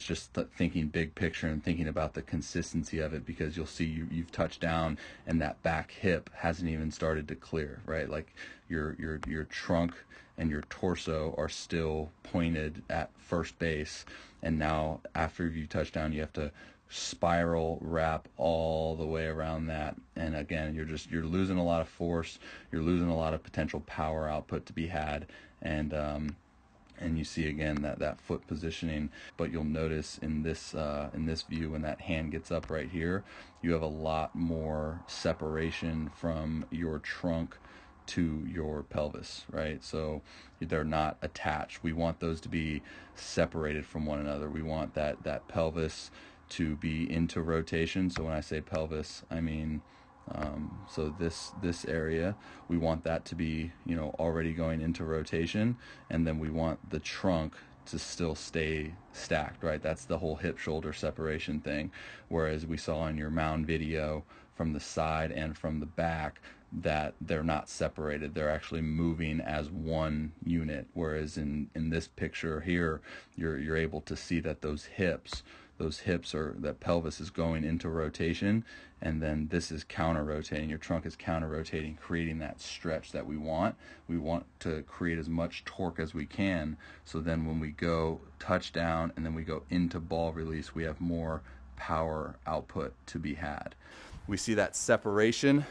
just th- thinking big picture and thinking about the consistency of it because you'll see you, have touched down and that back hip hasn't even started to clear right like your your your trunk and your torso are still pointed at first base and now after you touch down you have to spiral wrap all the way around that and again you're just you're losing a lot of force you're losing a lot of potential power output to be had and um, and you see again that that foot positioning but you'll notice in this uh, in this view when that hand gets up right here you have a lot more separation from your trunk to your pelvis right so they're not attached we want those to be separated from one another we want that that pelvis to be into rotation so when i say pelvis i mean um, so this this area, we want that to be you know already going into rotation, and then we want the trunk to still stay stacked, right? That's the whole hip shoulder separation thing. Whereas we saw in your mound video from the side and from the back that they're not separated. They're actually moving as one unit. Whereas in, in this picture here, you're, you're able to see that those hips those hips or that pelvis is going into rotation and then this is counter rotating your trunk is counter rotating creating that stretch that we want we want to create as much torque as we can so then when we go touchdown and then we go into ball release we have more power output to be had we see that separation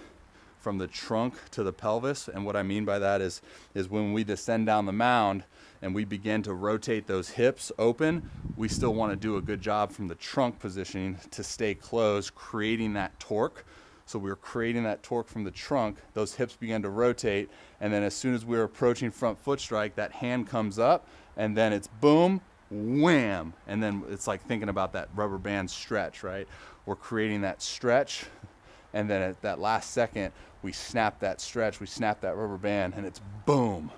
from the trunk to the pelvis. And what I mean by that is, is when we descend down the mound and we begin to rotate those hips open, we still want to do a good job from the trunk positioning to stay closed, creating that torque. So we are creating that torque from the trunk, those hips begin to rotate, and then as soon as we are approaching front foot strike, that hand comes up, and then it's boom, wham, and then it's like thinking about that rubber band stretch, right? We're creating that stretch and then at that last second, we snap that stretch, we snap that rubber band, and it's boom.